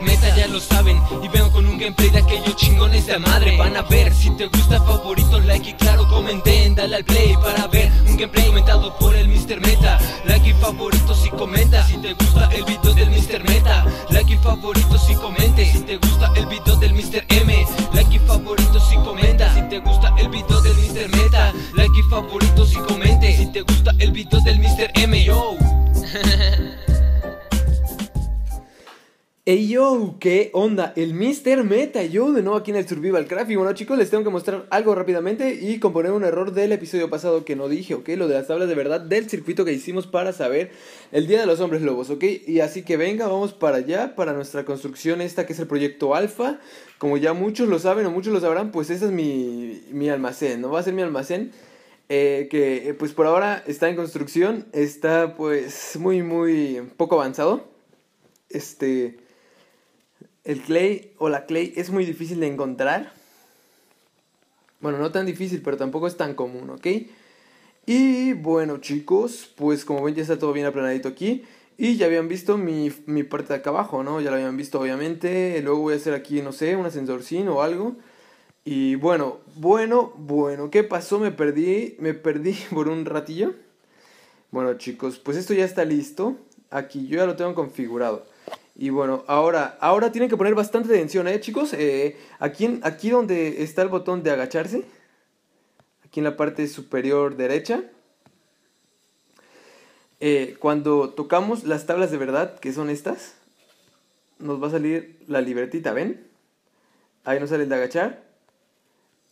Meta ya lo saben Y vengo con un gameplay de aquellos chingones de madre Van a ver si te gusta favorito like y claro comenten Dale al play para ver un gameplay comentado por el Mr. Meta Like y favorito si comenta si te gusta el video del Mr. Meta Like y favorito si comente si te gusta el video del Mr. M Like y favorito si comenta si te gusta el video del Mr. Meta Like y favorito si comente si te gusta el video del Mr. M Yo ¡Ey yo, ¿qué onda? El Mr. Meta, yo de nuevo aquí en el Survival Craft. bueno, chicos, les tengo que mostrar algo rápidamente y componer un error del episodio pasado que no dije, ¿ok? Lo de las tablas de verdad del circuito que hicimos para saber el Día de los Hombres Lobos, ¿ok? Y así que venga, vamos para allá, para nuestra construcción esta que es el proyecto Alfa. Como ya muchos lo saben o muchos lo sabrán, pues este es mi, mi almacén, ¿no? Va a ser mi almacén. Eh, que eh, pues por ahora está en construcción, está pues muy muy poco avanzado. Este, el clay o la clay es muy difícil de encontrar. Bueno, no tan difícil, pero tampoco es tan común, ¿ok? Y bueno, chicos, pues como ven ya está todo bien aplanadito aquí. Y ya habían visto mi, parte de acá abajo, ¿no? Ya lo habían visto, obviamente. Luego voy a hacer aquí, no sé, un ascensorcín o algo. Y bueno, bueno, bueno, ¿qué pasó? Me perdí, me perdí por un ratillo. Bueno, chicos, pues esto ya está listo. Aquí yo ya lo tengo configurado. Y bueno, ahora, ahora tienen que poner bastante atención, ¿eh, chicos? Eh, aquí, aquí donde está el botón de agacharse, aquí en la parte superior derecha, eh, cuando tocamos las tablas de verdad, que son estas, nos va a salir la libretita, ¿ven? Ahí nos sale el de agachar.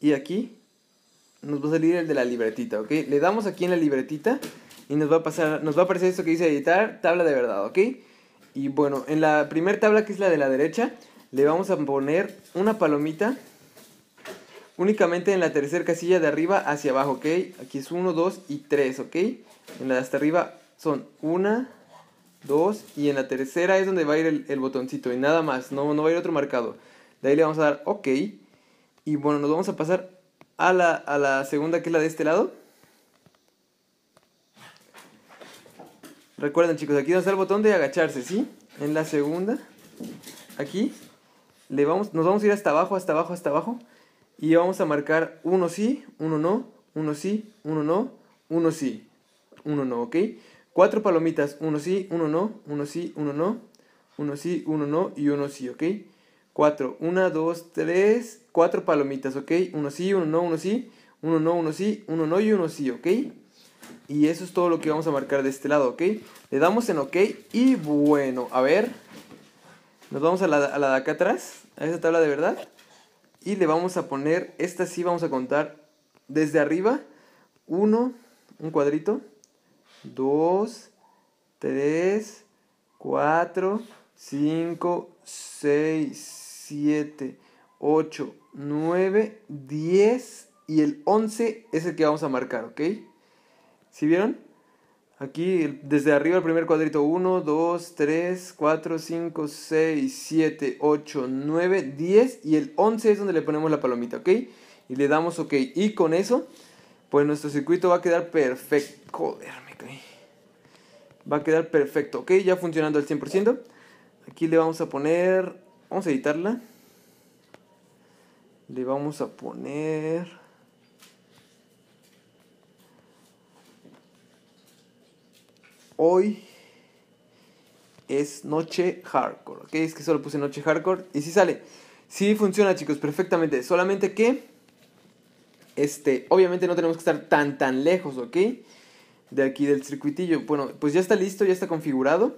Y aquí nos va a salir el de la libretita, ¿ok? Le damos aquí en la libretita y nos va a pasar, nos va a aparecer esto que dice editar tabla de verdad, ¿ok? Y bueno, en la primera tabla, que es la de la derecha, le vamos a poner una palomita únicamente en la tercera casilla de arriba hacia abajo, ¿ok? Aquí es 1, 2 y 3, ¿ok? En la de hasta arriba son 1, 2 y en la tercera es donde va a ir el, botoncito y nada más, no, no va a ir otro marcado. De ahí le vamos a dar OK y bueno, nos vamos a pasar a la, a la segunda que es la de este lado. Recuerden chicos, aquí donde está el botón de agacharse, ¿sí? En la segunda, aquí, le vamos, nos vamos a ir hasta abajo, hasta abajo, hasta abajo. Y vamos a marcar uno sí, uno no, uno sí, uno no, uno sí, uno no, ¿ok? Cuatro palomitas, uno sí, uno no, uno sí, uno no, uno sí, uno no y uno sí, ¿ok? Cuatro, una, dos, tres, cuatro palomitas, ¿ok? Uno sí, uno no, uno sí, uno no, uno sí, uno no y uno sí, ¿ok? Y eso es todo lo que vamos a marcar de este lado, ¿ok? Le damos en OK y bueno, a ver. Nos vamos a la, de acá atrás, a esa tabla de verdad. Y le vamos a poner, esta sí vamos a contar desde arriba. 1, un cuadrito. Dos Tres Cuatro, cinco Seis, siete Ocho, nueve Diez, y el 11 es el que vamos a marcar, ¿ok? ¿Sí vieron? Aquí desde arriba el primer cuadrito 1, 2, 3, 4, 5, 6, 7, 8, 9, 10 y el 11 es donde le ponemos la palomita, ¿ok? Y le damos ok. Y con eso, pues nuestro circuito va a quedar perfecto. Joder, Va a quedar perfecto, ¿ok? Ya funcionando al 100%. Aquí le vamos a poner... Vamos a editarla. Le vamos a poner... hoy es Noche Hardcore, ¿ok? Es que solo puse Noche Hardcore y si sí sale. Sí funciona, chicos, perfectamente. Solamente que, este, obviamente no tenemos que estar tan, tan lejos, ¿ok? De aquí del circuitillo. Bueno, pues ya está listo, ya está configurado.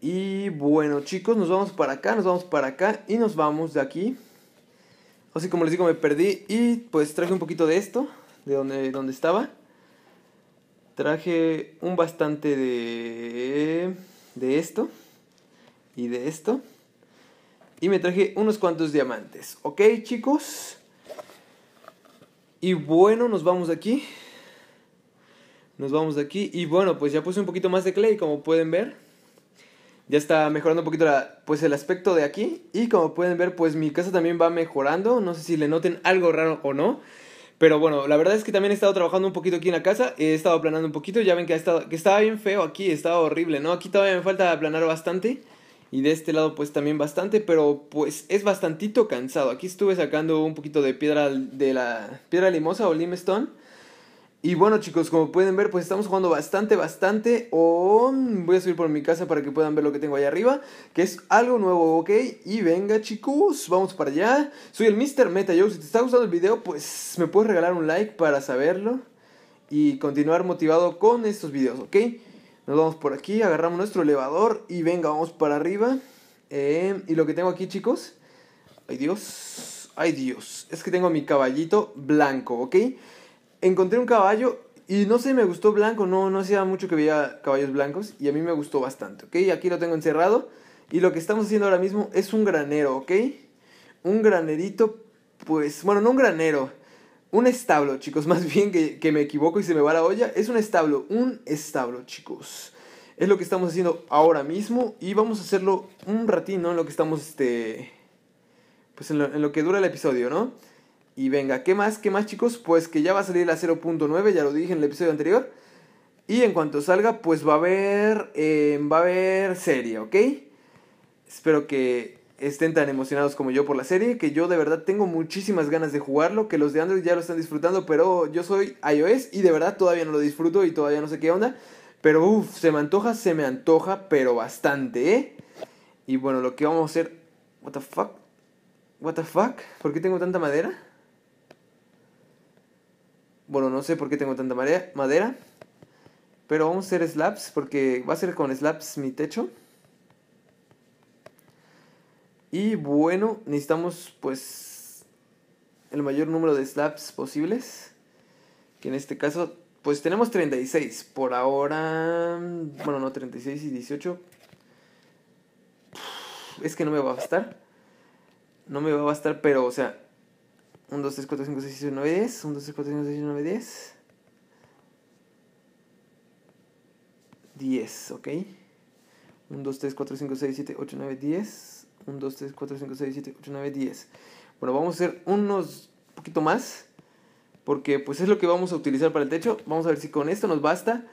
Y bueno, chicos, nos vamos para acá, nos vamos para acá y nos vamos de aquí. Así como les digo, me perdí y pues traje un poquito de esto, de donde, donde estaba traje un bastante de, de esto y de esto. Y me traje unos cuantos diamantes. ¿Ok, chicos? Y bueno, nos vamos aquí. Nos vamos de aquí. Y bueno, pues ya puse un poquito más de clay, como pueden ver. Ya está mejorando un poquito pues el aspecto de aquí. Y como pueden ver, pues mi casa también va mejorando. No sé si le noten algo raro o no. Pero bueno, la verdad es que también he estado trabajando un poquito aquí en la casa, he estado aplanando un poquito, ya ven que, ha estado, que estaba bien feo aquí, estaba horrible, ¿no? Aquí todavía me falta aplanar bastante y de este lado pues también bastante, pero pues es bastantito cansado. Aquí estuve sacando un poquito de piedra de la piedra limosa o limestone y bueno chicos, como pueden ver, pues estamos jugando bastante, bastante. O voy a subir por mi casa para que puedan ver lo que tengo ahí arriba. Que es algo nuevo, ¿ok? Y venga chicos, vamos para allá. Soy el Mr. Meta Yo. Si te está gustando el video, pues me puedes regalar un like para saberlo. Y continuar motivado con estos videos, ¿ok? Nos vamos por aquí, agarramos nuestro elevador y venga, vamos para arriba. Em, y lo que tengo aquí chicos... Ay Dios, ay Dios. Es que tengo mi caballito blanco, ¿ok? encontré un caballo y no sé, me gustó blanco, no, no hacía mucho que veía caballos blancos y a mí me gustó bastante, ¿ok? Aquí lo tengo encerrado y lo que estamos haciendo ahora mismo es un granero, ¿ok? Un granerito, pues, bueno, no un granero, un establo, chicos, más bien que, me equivoco y se me va la olla, es un establo, un establo, chicos. Es lo que estamos haciendo ahora mismo y vamos a hacerlo un ratito En lo que estamos, este, pues en lo, en lo que dura el episodio, ¿no? Y venga, ¿qué más? ¿Qué más chicos? Pues que ya va a salir la 0.9, ya lo dije en el episodio anterior. Y en cuanto salga, pues va a haber, em, va a haber serie, ¿ok? Espero que estén tan emocionados como yo por la serie, que yo de verdad tengo muchísimas ganas de jugarlo, que los de Android ya lo están disfrutando, pero yo soy iOS y de verdad todavía no lo disfruto y todavía no sé qué onda. Pero uff, se me antoja, se me antoja, pero bastante, ¿eh? Y bueno, lo que vamos a hacer... What the fuck? What the fuck? ¿Por qué tengo tanta madera? Bueno, no sé por qué tengo tanta madera. Pero vamos a hacer slabs porque va a ser con slabs mi techo. Y bueno, necesitamos pues el mayor número de slabs posibles. Que en este caso, pues tenemos 36. Por ahora, bueno, no 36 y 18. Es que no me va a bastar. No me va a bastar, pero o sea, 1, 2, 3, 4, 5, 6, 7, 9, 10. 1, 2, 3, 4, 5, 6, 9, 10. 10, ¿ok? 1, 2, 3, 4, 5, 6, 7, 8, 9, 10. 1, 2, 3, 4, 5, 6, 7, 8, 9, 10. Bueno, vamos a hacer unos poquito más. Porque pues es lo que vamos a utilizar para el techo. Vamos a ver si con esto nos basta.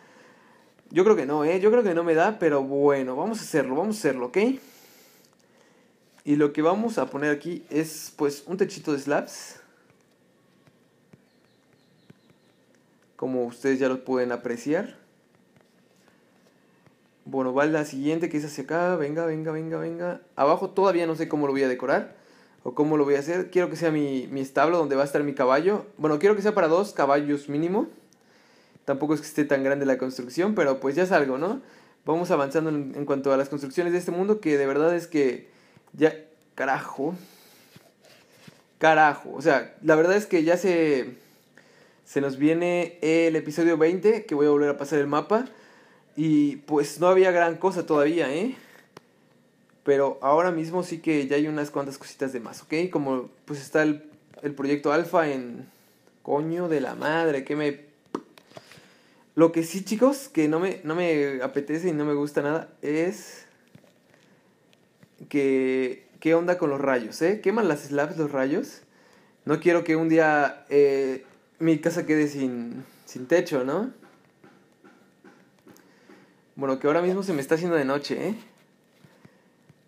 Yo creo que no, ¿eh? Yo creo que no me da, pero bueno, vamos a hacerlo, vamos a hacerlo, ¿ok? Y lo que vamos a poner aquí es pues un techito de slabs. como ustedes ya lo pueden apreciar. Bueno, va la siguiente que es hacia acá. Venga, venga, venga, venga. Abajo todavía no sé cómo lo voy a decorar o cómo lo voy a hacer. Quiero que sea mi, establo donde va a estar mi caballo. Bueno, quiero que sea para dos caballos mínimo. Tampoco es que esté tan grande la construcción, pero pues ya salgo ¿no? Vamos avanzando en, en cuanto a las construcciones de este mundo que de verdad es que ya... Carajo. Carajo. O sea, la verdad es que ya se se nos viene el episodio 20, que voy a volver a pasar el mapa. Y pues no había gran cosa todavía, ¿eh? Pero ahora mismo sí que ya hay unas cuantas cositas de más, ¿ok? Como pues está el, proyecto Alfa en... Coño de la madre, que me... Lo que sí, chicos, que no me, no me apetece y no me gusta nada es... Que... ¿Qué onda con los rayos, eh? ¿Queman las slabs los rayos? No quiero que un día eh, mi casa quede sin, techo, ¿no? Bueno, que ahora mismo se me está haciendo de noche, ¿eh?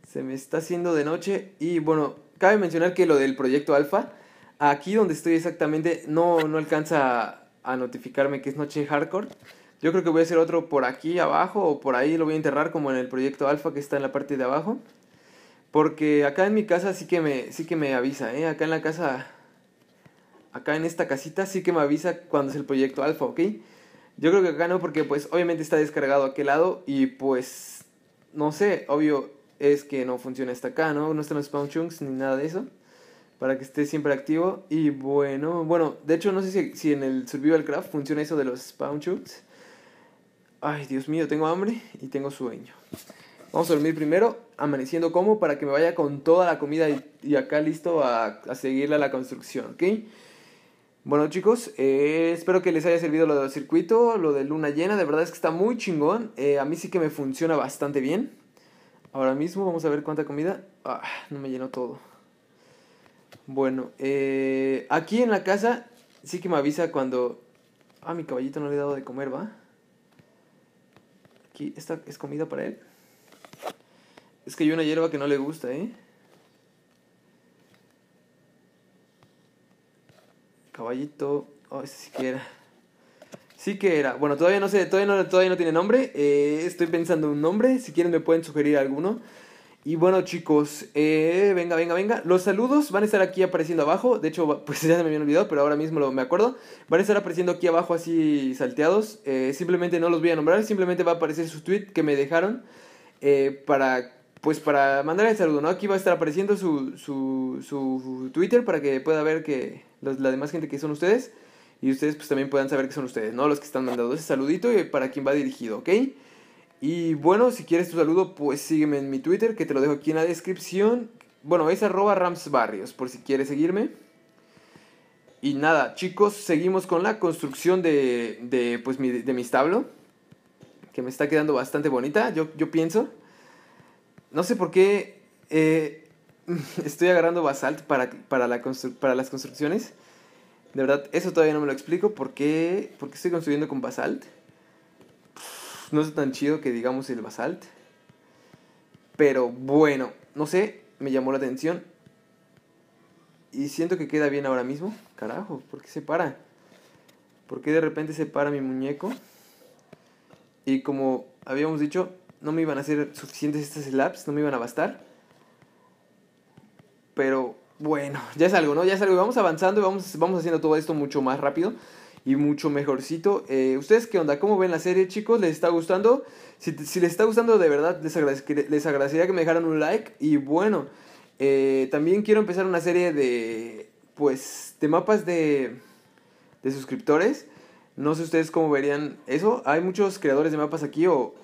Se me está haciendo de noche y bueno, cabe mencionar que lo del proyecto alfa, aquí donde estoy exactamente, no, no alcanza a notificarme que es noche hardcore. Yo creo que voy a hacer otro por aquí abajo o por ahí lo voy a enterrar como en el proyecto alfa que está en la parte de abajo. Porque acá en mi casa sí que me, sí que me avisa, ¿eh? Acá en la casa acá en esta casita sí que me avisa cuando es el proyecto alfa, ¿ok? Yo creo que acá no, porque pues obviamente está descargado a aquel lado y pues no sé, obvio es que no funciona hasta acá, ¿no? No están los spawn chunks ni nada de eso. Para que esté siempre activo. Y bueno, bueno, de hecho no sé si, si en el Survival Craft funciona eso de los spawn chunks. Ay, Dios mío, tengo hambre y tengo sueño. Vamos a dormir primero, amaneciendo como, para que me vaya con toda la comida y, acá listo a, a seguirle a la construcción, ¿ok? Bueno chicos, eh, espero que les haya servido lo del circuito, lo de luna llena, de verdad es que está muy chingón, eh, a mí sí que me funciona bastante bien. Ahora mismo vamos a ver cuánta comida... Ah, no me llenó todo. Bueno, eh, aquí en la casa sí que me avisa cuando... Ah, mi caballito no le he dado de comer, ¿va? Aquí, esta es comida para él. Es que hay una hierba que no le gusta, ¿eh? Caballito. Ay, oh, sí que era. Sí que era. Bueno, todavía no sé, todavía no, todavía no tiene nombre. Eh, estoy pensando un nombre. Si quieren me pueden sugerir alguno. Y bueno, chicos, eh, venga, venga, venga. Los saludos van a estar aquí apareciendo abajo. De hecho, pues ya me habían olvidado, pero ahora mismo lo, me acuerdo. Van a estar apareciendo aquí abajo así salteados. Eh, simplemente no los voy a nombrar, simplemente va a aparecer su tweet que me dejaron eh, para pues para mandar el saludo, ¿no? Aquí va a estar apareciendo su, su, Twitter para que pueda ver que la demás gente que son ustedes y ustedes pues también puedan saber que son ustedes, ¿no? Los que están mandando ese saludito y para quién va dirigido, ¿ok? Y bueno, si quieres tu saludo, pues sígueme en mi Twitter, que te lo dejo aquí en la descripción. Bueno, es arroba ramsbarrios, por si quieres seguirme. Y nada, chicos, seguimos con la construcción de, de, pues, mi, de mi establo, que me está quedando bastante bonita, yo, yo pienso. No sé por qué eh, estoy agarrando basalt para, para, para las construcciones. De verdad, eso todavía no me lo explico. ¿Por qué, por qué estoy construyendo con basalt? No es tan chido que digamos el basalt. Pero bueno, no sé, me llamó la atención. Y siento que queda bien ahora mismo. Carajo, ¿por qué se para? ¿Por qué de repente se para mi muñeco? Y como habíamos dicho, no me iban a ser suficientes estas slaps, no me iban a bastar. Pero bueno, ya es algo, ¿no? Ya es algo. Vamos avanzando y vamos, vamos haciendo todo esto mucho más rápido y mucho mejorcito. Eh, ¿Ustedes qué onda? ¿Cómo ven la serie, chicos? ¿Les está gustando? Si, les está gustando de verdad, les, agradecería que me dejaran un like. Y bueno, eh, también quiero empezar una serie de, pues, de mapas de, de suscriptores. No sé ustedes cómo verían eso. Hay muchos creadores de mapas aquí o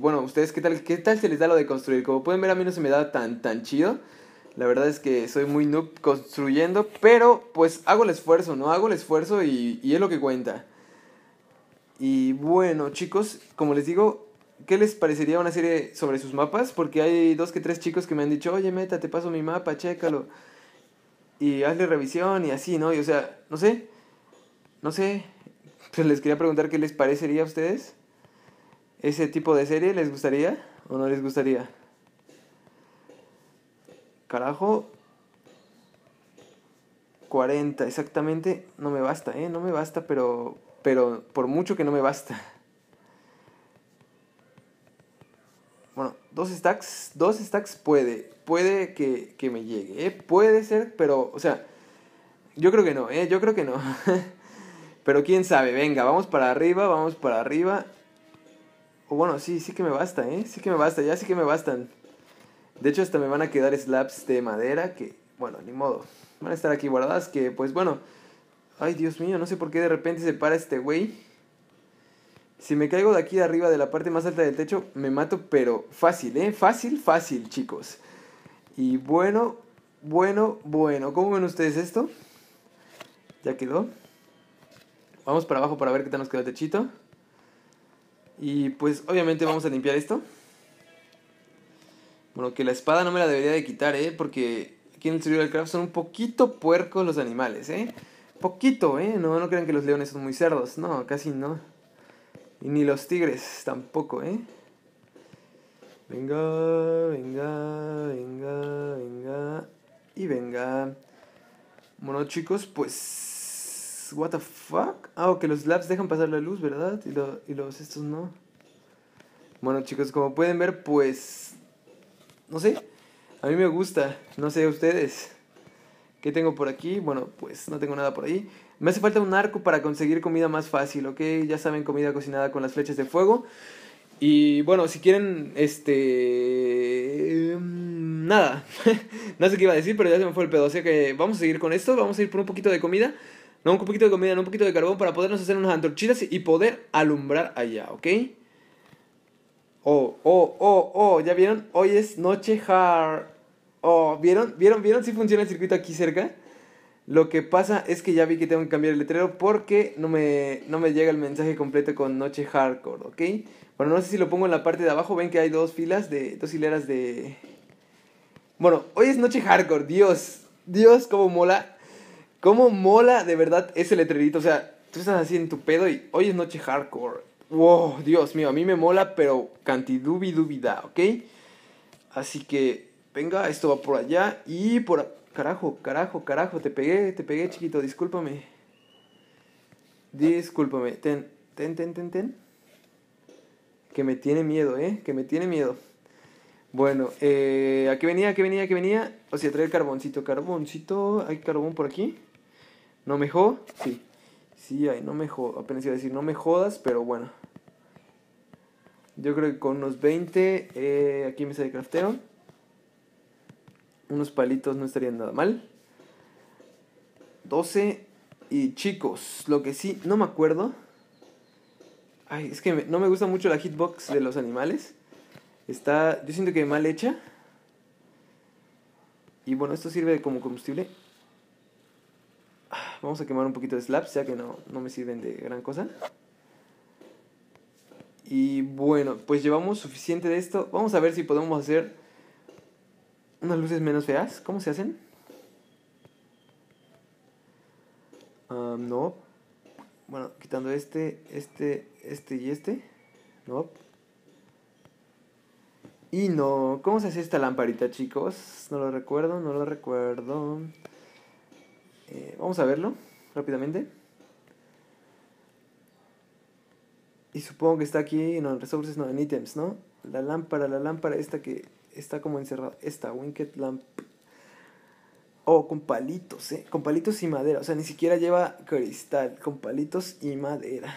bueno, ustedes qué tal, qué tal se les da lo de construir. Como pueden ver a mí no se me da tan, tan chido. La verdad es que soy muy noob construyendo, pero pues hago el esfuerzo, ¿no? Hago el esfuerzo y, es lo que cuenta. Y bueno, chicos, como les digo, ¿qué les parecería una serie sobre sus mapas? Porque hay dos que tres chicos que me han dicho, oye, meta, te paso mi mapa, chécalo. Y hazle revisión y así, ¿no? Y o sea, no sé, no sé, pues les quería preguntar qué les parecería a ustedes ese tipo de serie les gustaría o no les gustaría? Carajo. 40 exactamente, no me basta, ¿eh? No me basta, pero, pero por mucho que no me basta. Bueno, dos stacks, dos stacks puede, puede que, que me llegue, ¿eh? Puede ser, pero, o sea, yo creo que no, ¿eh? Yo creo que no. pero quién sabe, venga, vamos para arriba, vamos para arriba bueno, sí, sí que me basta, ¿eh? Sí que me basta, ya sí que me bastan. De hecho, hasta me van a quedar slabs de madera que, bueno, ni modo. Van a estar aquí guardadas que, pues bueno. Ay, Dios mío, no sé por qué de repente se para este güey. Si me caigo de aquí arriba, de la parte más alta del techo, me mato, pero fácil, ¿eh? Fácil, fácil, chicos. Y bueno, bueno, bueno. ¿Cómo ven ustedes esto? Ya quedó. Vamos para abajo para ver qué tal nos queda el techito. Y pues obviamente vamos a limpiar esto. Bueno, que la espada no me la debería de quitar, ¿eh? Porque aquí en el servidor craft son un poquito puercos los animales, ¿eh? Poquito, ¿eh? No, no crean que los leones son muy cerdos. No, casi no. Y ni los tigres tampoco, ¿eh? Venga, venga, venga, venga. Y venga. Bueno, chicos, pues what the fuck? Ah, los slabs dejan pasar la luz, ¿verdad? Y, los estos no. Bueno, chicos, como pueden ver, pues. No sé. A mí me gusta. No sé, ustedes. ¿Qué tengo por aquí? Bueno, pues no tengo nada por ahí. Me hace falta un arco para conseguir comida más fácil, ¿ok? Ya saben, comida cocinada con las flechas de fuego. Y bueno, si quieren, este... Em, nada, no sé qué iba a decir, pero ya se me fue el pedo. sea, que vamos a seguir con esto, vamos a ir por un poquito de comida. ¿no? Un poquito de comida, ¿no? Un poquito de carbón para podernos hacer unas antorchitas y poder alumbrar allá, ¿ok? Oh, oh, oh, oh, ¿ya vieron? Hoy es noche hard. Oh, ¿vieron? ¿Vieron? ¿Vieron si funciona el circuito aquí cerca? Lo que pasa es que ya vi que tengo que cambiar el letrero porque no me, no me llega el mensaje completo con noche hardcore, ¿ok? Bueno, no sé si lo pongo en la parte de abajo, ven que hay dos filas de, dos hileras de... Bueno, hoy es noche hardcore, Dios, Dios, cómo mola ¿Cómo mola de verdad ese letrerito? O sea, tú estás así en tu pedo y hoy es noche hardcore. Wow, Dios mío, a mí me mola, pero cantidubidubida, ¿ok? Así que, venga, esto va por allá y por... Carajo, carajo, carajo, te pegué, te pegué, chiquito, discúlpame. Discúlpame, ten, ten, ten, ten, ten. Que me tiene miedo, ¿eh? Que me tiene miedo. Bueno, eh, ¿a qué venía? ¿A qué venía? ¿A qué venía? O sea, trae el carboncito, carboncito. ¿Hay carbón por aquí? No me jodas. Sí. Sí, ay, no me jodas. Apenas iba a decir, no me jodas, pero bueno. Yo creo que con unos 20, eh, aquí me sale crafteo. Unos palitos no estarían nada mal. 12. Y chicos, lo que sí, no me acuerdo. Ay, es que no me gusta mucho la hitbox de los animales. Está, yo siento que mal hecha. Y bueno, esto sirve como combustible. Vamos a quemar un poquito de slabs, ya que no, me sirven de gran cosa. Y bueno, pues llevamos suficiente de esto. Vamos a ver si podemos hacer unas luces menos feas. ¿Cómo se hacen? Ah, no. Bueno, quitando este, este, este y este. No. Y no. ¿Cómo se hace esta lamparita, chicos? No lo recuerdo, no lo recuerdo. Eh, vamos a verlo rápidamente. Y supongo que está aquí, no, en resources, no, en ítems, ¿no? La lámpara, la lámpara esta que está como encerrada. Esta, Winket Lamp. Oh, con palitos, ¿eh? Con palitos y madera. O sea, ni siquiera lleva cristal. Con palitos y madera.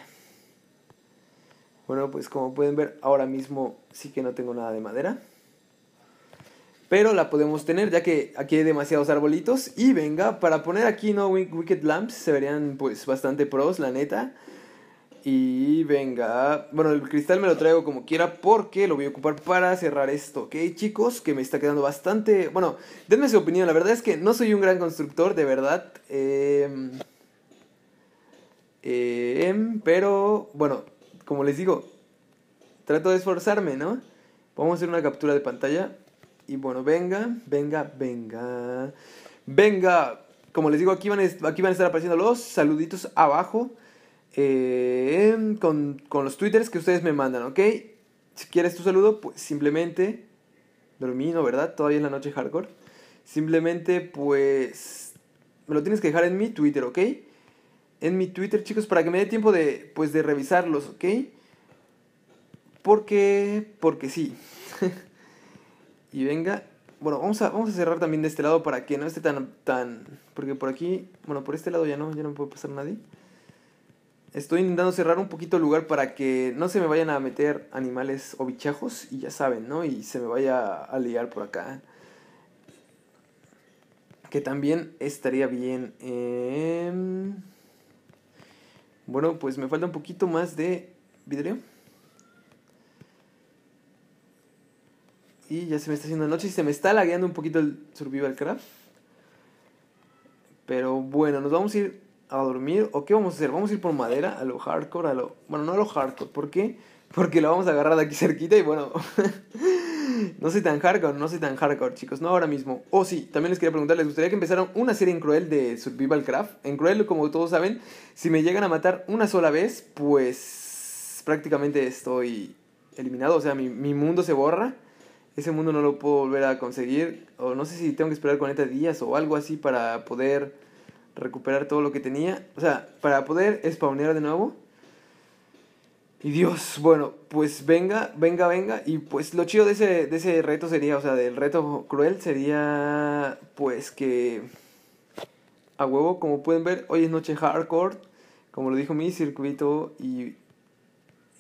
Bueno, pues como pueden ver, ahora mismo sí que no tengo nada de madera pero la podemos tener ya que aquí hay demasiados arbolitos y venga, para poner aquí no Wicked Lamps se verían pues bastante pros, la neta. Y venga, bueno, el cristal me lo traigo como quiera porque lo voy a ocupar para cerrar esto, ¿ok? Chicos, que me está quedando bastante... Bueno, denme su opinión, la verdad es que no soy un gran constructor, de verdad. Em, em, pero, bueno, como les digo, trato de esforzarme, ¿no? Vamos a hacer una captura de pantalla. Y bueno, venga, venga, venga. Venga, como les digo, aquí van a, aquí van a estar apareciendo los saluditos abajo. Eh, con, los twitters que ustedes me mandan, ¿ok? Si quieres tu saludo, pues simplemente... Dormí, ¿no? ¿Verdad? Todavía es la noche hardcore. Simplemente, pues... Me lo tienes que dejar en mi Twitter, ¿ok? En mi Twitter, chicos, para que me dé tiempo de, pues, de revisarlos, ¿ok? Porque... Porque sí. y venga. Bueno, vamos a, vamos a cerrar también de este lado para que no esté tan, tan... Porque por aquí, bueno, por este lado ya no, ya no puede pasar nadie. Estoy intentando cerrar un poquito el lugar para que no se me vayan a meter animales o bichajos y ya saben, ¿no? Y se me vaya a liar por acá. Que también estaría bien. Em, bueno, pues me falta un poquito más de vidrio. Y ya se me está haciendo noche y se me está lagueando un poquito el Survival Craft. Pero bueno, nos vamos a ir a dormir. ¿O qué vamos a hacer? Vamos a ir por madera a lo hardcore, a lo... Bueno, no a lo hardcore. ¿Por qué? Porque la vamos a agarrar de aquí cerquita y bueno... no soy tan hardcore, no soy tan hardcore, chicos. No ahora mismo. o oh, sí, también les quería preguntar, ¿les gustaría que empezaran una serie en Cruel de Survival Craft? En Cruel, como todos saben, si me llegan a matar una sola vez, pues prácticamente estoy eliminado. O sea, mi mundo se borra ese mundo no lo puedo volver a conseguir, o no sé si tengo que esperar 40 días o algo así para poder recuperar todo lo que tenía, o sea, para poder spawnear de nuevo. Y Dios, bueno, pues venga, venga, venga. Y pues lo chido de ese, de ese reto sería, o sea, del reto cruel sería, pues que a huevo, como pueden ver, hoy es noche hardcore, como lo dijo mi circuito y,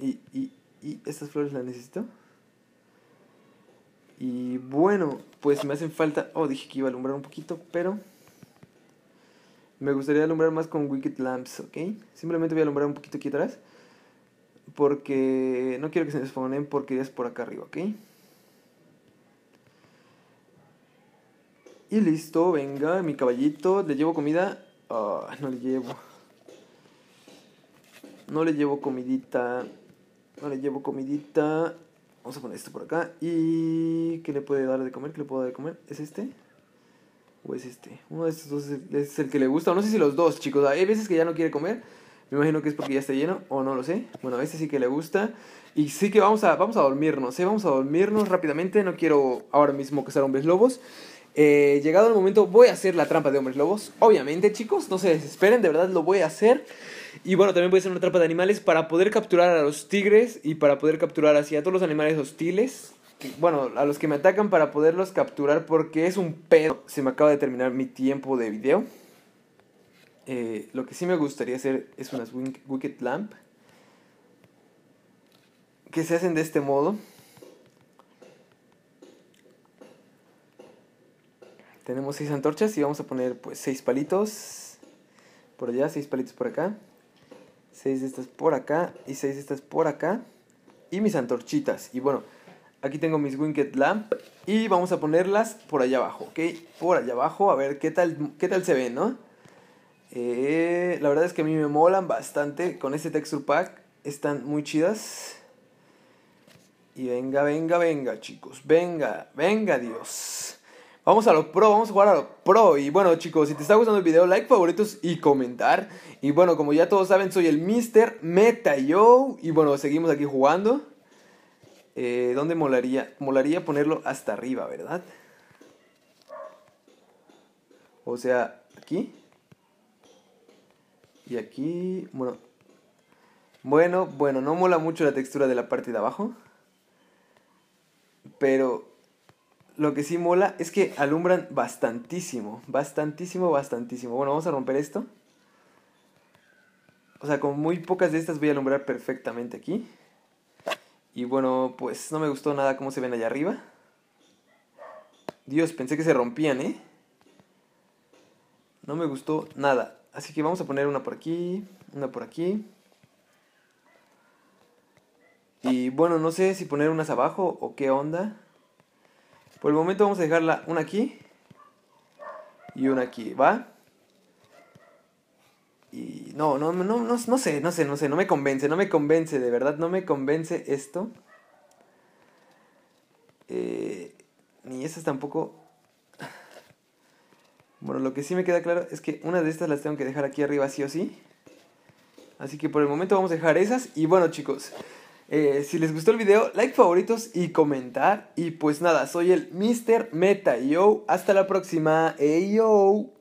y, y, y estas flores las necesito. Y bueno, pues me hacen falta... Oh, dije que iba a alumbrar un poquito, pero... Me gustaría alumbrar más con Wicked Lamps, ¿ok? Simplemente voy a alumbrar un poquito aquí atrás. Porque no quiero que se me Porque es por acá arriba, ¿ok? Y listo, venga, mi caballito. ¿Le llevo comida? Ah, no le llevo. No le llevo comidita. No le llevo comidita. Vamos a poner esto por acá. ¿Y qué le puede dar de comer? ¿Qué le puedo dar de comer? ¿Es este? ¿O es este? Uno de estos dos es el, que le gusta. no sé si los dos, chicos. Hay veces que ya no quiere comer. Me imagino que es porque ya está lleno o no lo sé. Bueno, a este sí que le gusta. Y sí que vamos a, vamos a dormirnos, ¿eh? Vamos a dormirnos rápidamente. No quiero ahora mismo cazar hombres lobos. Eh, llegado el momento voy a hacer la trampa de hombres lobos. Obviamente, chicos, no se desesperen. De verdad lo voy a hacer. Y bueno, también a ser una trampa de animales para poder capturar a los tigres y para poder capturar así a todos los animales hostiles. bueno, a los que me atacan para poderlos capturar porque es un pedo. Se me acaba de terminar mi tiempo de video. Eh, lo que sí me gustaría hacer es unas Wicked Lamp. Que se hacen de este modo. Tenemos seis antorchas y vamos a poner pues seis palitos por allá, seis palitos por acá. 6 de estas por acá y seis de estas por acá. Y mis antorchitas. Y bueno, aquí tengo mis Winked Lamp y vamos a ponerlas por allá abajo, ¿ok? Por allá abajo, a ver qué tal, qué tal se ve ¿no? Eh, la verdad es que a mí me molan bastante con este texture pack. Están muy chidas. Y venga, venga, venga, chicos. Venga, venga, Dios. Vamos a lo pro, vamos a jugar a lo pro. Y bueno, chicos, si te está gustando el video, like, favoritos y comentar. Y bueno, como ya todos saben, soy el Mr. Meta Y bueno, seguimos aquí jugando. Eh, ¿Dónde molaría? Molaría ponerlo hasta arriba, ¿verdad? O sea, aquí. Y aquí, bueno. Bueno, bueno, no mola mucho la textura de la parte de abajo. Pero lo que sí mola es que alumbran bastantísimo, bastantísimo, bastantísimo. Bueno, vamos a romper esto. O sea, con muy pocas de estas voy a alumbrar perfectamente aquí. Y bueno, pues no me gustó nada cómo se ven allá arriba. Dios, pensé que se rompían, ¿eh? No me gustó nada. Así que vamos a poner una por aquí, una por aquí. Y bueno, no sé si poner unas abajo o qué onda. Por el momento vamos a dejarla una aquí y una aquí, ¿va? Y no, no, no, no, no sé, no sé, no sé, no me convence, no me convence, de verdad, no me convence esto. Eh, ni esas tampoco. Bueno, lo que sí me queda claro es que una de estas las tengo que dejar aquí arriba sí o sí. Así que por el momento vamos a dejar esas. Y bueno chicos, eh, si les gustó el video, like, favoritos y comentar. Y pues nada, soy el Mr. Meta. Yo, hasta la próxima. Hey, yo.